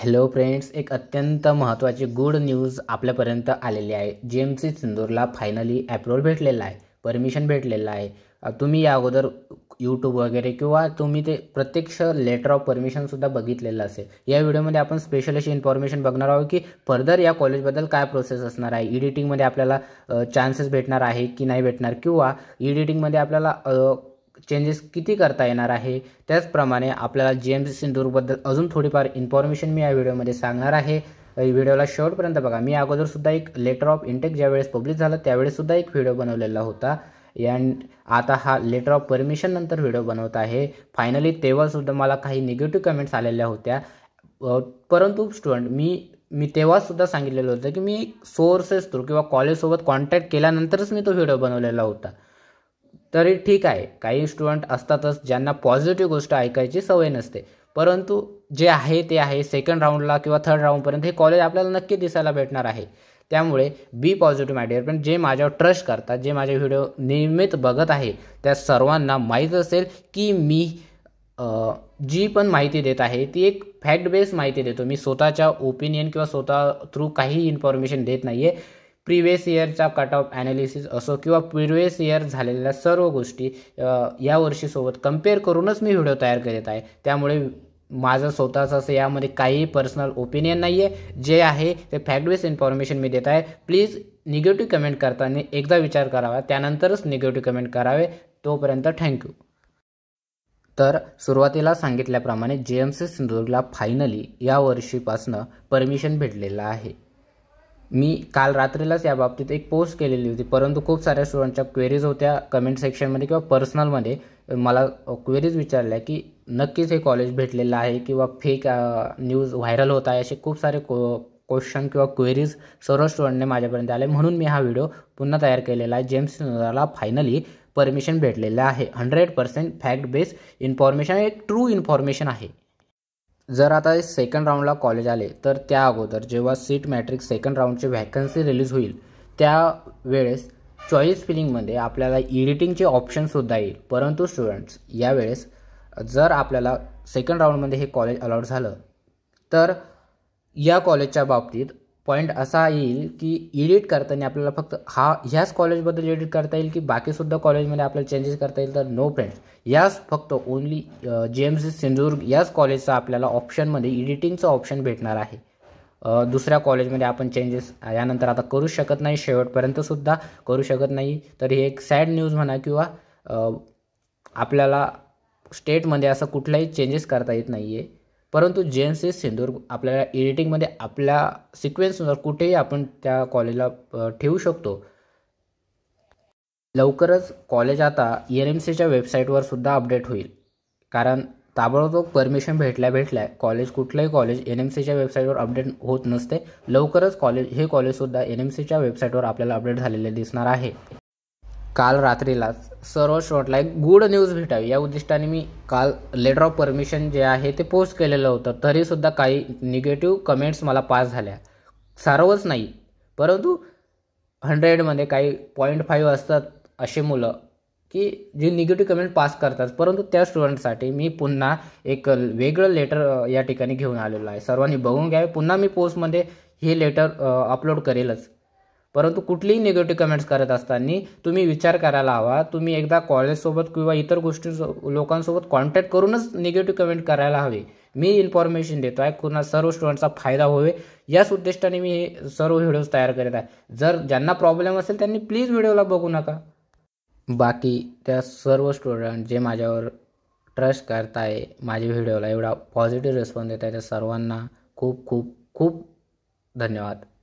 hello friends एक अत्यंत महत्त्वाची गुड न्यूज आपल्यापर्यंत आलेली आहे जी एम सी सिंदूरला फायनली ॲप्रोल भेटलेला आहे परमिशन भेटलेलं आहे तुम्ही या अगोदर यूट्यूब वगैरे किंवा तुम्ही ते प्रत्यक्ष लेटर ऑफ परमिशनसुद्धा बघितलेलं असेल या व्हिडिओमध्ये आपण स्पेशल अशी इन्फॉर्मेशन बघणार आहोत की फर्दर या कॉलेजबद्दल काय प्रोसेस असणार आहे ईडिटिंगमध्ये आपल्याला चान्सेस भेटणार आहे की नाही भेटणार किंवा ईडिटिंगमध्ये आपल्याला चेंजेस किती करता येणार आहे त्याचप्रमाणे आपल्याला जी एम सी सिंधूरबद्दल अजून थोडीफार इन्फॉर्मेशन मी या व्हिडिओमध्ये सांगणार आहे व्हिडिओला शेवटपर्यंत बघा मी अगोदरसुद्धा एक लेटर ऑफ इंटेक ज्यावेळेस पब्लिश झालं त्यावेळेससुद्धा एक व्हिडिओ बनवलेला होता अँड आता हा लेटर ऑफ परमिशन नंतर व्हिडिओ बनवत आहे फायनली तेव्हासुद्धा मला काही निगेटिव्ह कमेंट्स आलेल्या होत्या परंतु स्टुडंट मी मी तेव्हासुद्धा सांगितलेलं होतं की मी सोर्सेस थ्रू किंवा कॉलेजसोबत कॉन्टॅक्ट केल्यानंतरच मी तो व्हिडिओ बनवलेला होता तरी ठीक आहे काही स्टुडंट असतातच ज्यांना पॉझिटिव्ह गोष्ट ऐकायची सवय नसते परंतु जे आहे ते आहे सेकंड राऊंडला किंवा थर्ड राऊंडपर्यंत हे कॉलेज आपल्याला नक्की दिसायला भेटणार आहे त्यामुळे बी पॉझिटिव्ह मॅडियर पण जे माझ्यावर ट्रस्ट करतात जे माझे व्हिडिओ नियमित बघत आहे त्या सर्वांना माहीत असेल की मी जी पण माहिती देत आहे ती एक फॅक्ट बेस्ड माहिती देतो मी स्वतःच्या ओपिनियन किंवा स्वतः थ्रू काही इन्फॉर्मेशन देत नाही आहे प्रिवियस इयरचा कट ऑफ ॲनालिसिस असो किंवा प्रिवियस इयर झालेल्या सर्व गोष्टी या वर्षीसोबत कम्पेअर करूनच मी व्हिडिओ तयार करत आहे त्यामुळे माझं स्वतःचं असं यामध्ये काहीही पर्सनल ओपिनियन नाही आहे जे आहे ते फॅक्ट इन्फॉर्मेशन मी देत आहे प्लीज निगेटिव्ह कमेंट करताना एकदा विचार करावा त्यानंतरच निगेटिव्ह कमेंट करावे तोपर्यंत थँक्यू तर सुरुवातीला सांगितल्याप्रमाणे जे एम सी सिंधुदुर्गला फायनली या वर्षीपासनं परमिशन भेटलेलं आहे मी काल रात्रीलाच याबाबतीत एक पोस्ट केलेली होती परंतु खूप साऱ्या स्टुडंटच्या क्वेरीज होत्या कमेंट सेक्शनमध्ये किंवा पर्सनलमध्ये मला क्वेरीज विचारल्या की नक्कीच हे कॉलेज भेटलेलं आहे किंवा फेक न्यूज व्हायरल होत आहे असे खूप सारे को क्वेश्चन किंवा क्वेरीज सर्व स्टुडंटने माझ्यापर्यंत आले म्हणून मी हा व्हिडिओ पुन्हा तयार केलेला आहे जेम्स फायनली परमिशन भेटलेलं आहे hundred percent fact based information एक ट्रू इन्फॉर्मेशन आहे जर आता सेकंड राऊंडला कॉलेज आले तर त्या अगोदर जेव्हा सीट मॅट्रिक सेकंड राऊंडची व्हॅकन्सी रिलीज होईल त्या वेळेस चॉईस फिलिंगमध्ये आपल्याला एडिटिंगचे ऑप्शनसुद्धा येईल परंतु स्टुडंट्स यावेळेस जर आपल्याला सेकंड राऊंडमध्ये हे कॉलेज अलॉट झालं तर या कॉलेजच्या बाबतीत पॉईंट असा येईल की एडिट करताना आपल्याला फक्त हा ह्याच कॉलेजबद्दल एडिट करता येईल की बाकीसुद्धा कॉलेजमध्ये आपल्याला चेंजेस करता येईल तर नो फ्रेंड्स याच फक्त ओनली जे एम सी सिंधुदुर्ग याच कॉलेजचा आपल्याला ऑप्शनमध्ये एडिटिंगचं ऑप्शन भेटणार आहे दुसऱ्या कॉलेजमध्ये आपण चेंजेस यानंतर आता करू शकत नाही शेवटपर्यंतसुद्धा करू शकत नाही तर हे एक सॅड न्यूज म्हणा किंवा आपल्याला स्टेटमध्ये असं कुठलाही चेंजेस करता येत नाही आहे परंतु जे एन सी सिंधुदुर्ग आपल्याला एडिटिंगमध्ये आपल्या सिक्वेन्सनुसार कुठेही आपण त्या कॉलेजला ठेवू शकतो लवकरच कॉलेज आता एन e एम सीच्या वेबसाईटवर सुद्धा अपडेट होईल कारण ताबडतोब परमिशन भेटल्या भेटल्या कॉलेज कुठलंही कॉलेज एन e एम सीच्या वेबसाईटवर अपडेट होत नसते लवकरच कॉलेज हे कॉलेजसुद्धा एन e एम सीच्या वेबसाईटवर आपल्याला अपडेट झालेले दिसणार आहे काल रात्रीलाच सर्व शॉटला एक गुड न्यूज भेटावी या उद्दिष्टाने मी काल लेटर ऑफ परमिशन जे आहे ते पोस्ट केलेलं होतं तरीसुद्धा काही निगेटिव्ह कमेंट्स मला पास झाल्या सर्वच नाही परंतु हंड्रेडमध्ये काही पॉईंट फाईव्ह असतात असे मुलं की जे निगेटिव्ह कमेंट पास करतात परंतु त्या स्टुडंटसाठी मी पुन्हा एक वेगळं लेटर या ठिकाणी घेऊन आलेलो आहे सर्वांनी बघून घ्यावे पुन्हा मी पोस्टमध्ये हे लेटर अपलोड करेलच परंतु कुठलीही निगेटिव्ह कमेंट्स करत असताना तुम्ही विचार करायला हवा तुम्ही एकदा कॉलेजसोबत किंवा इतर गोष्टी लोकांसोबत कॉन्टॅक्ट करूनच निगेटिव्ह कमेंट करायला हवी मी इन्फॉर्मेशन देतो आहे कुणा सर्व स्टुडंटचा फायदा होवे याच उद्दिष्टाने मी हे सर्व व्हिडिओज तयार करीत आहे जर ज्यांना प्रॉब्लेम असेल त्यांनी प्लीज व्हिडिओला बघू नका बाकी त्या सर्व स्टुडंट जे माझ्यावर ट्रस्ट करताय माझ्या व्हिडिओला एवढा पॉझिटिव्ह रिस्पॉन्स देत आहे त्या सर्वांना खूप खूप खूप धन्यवाद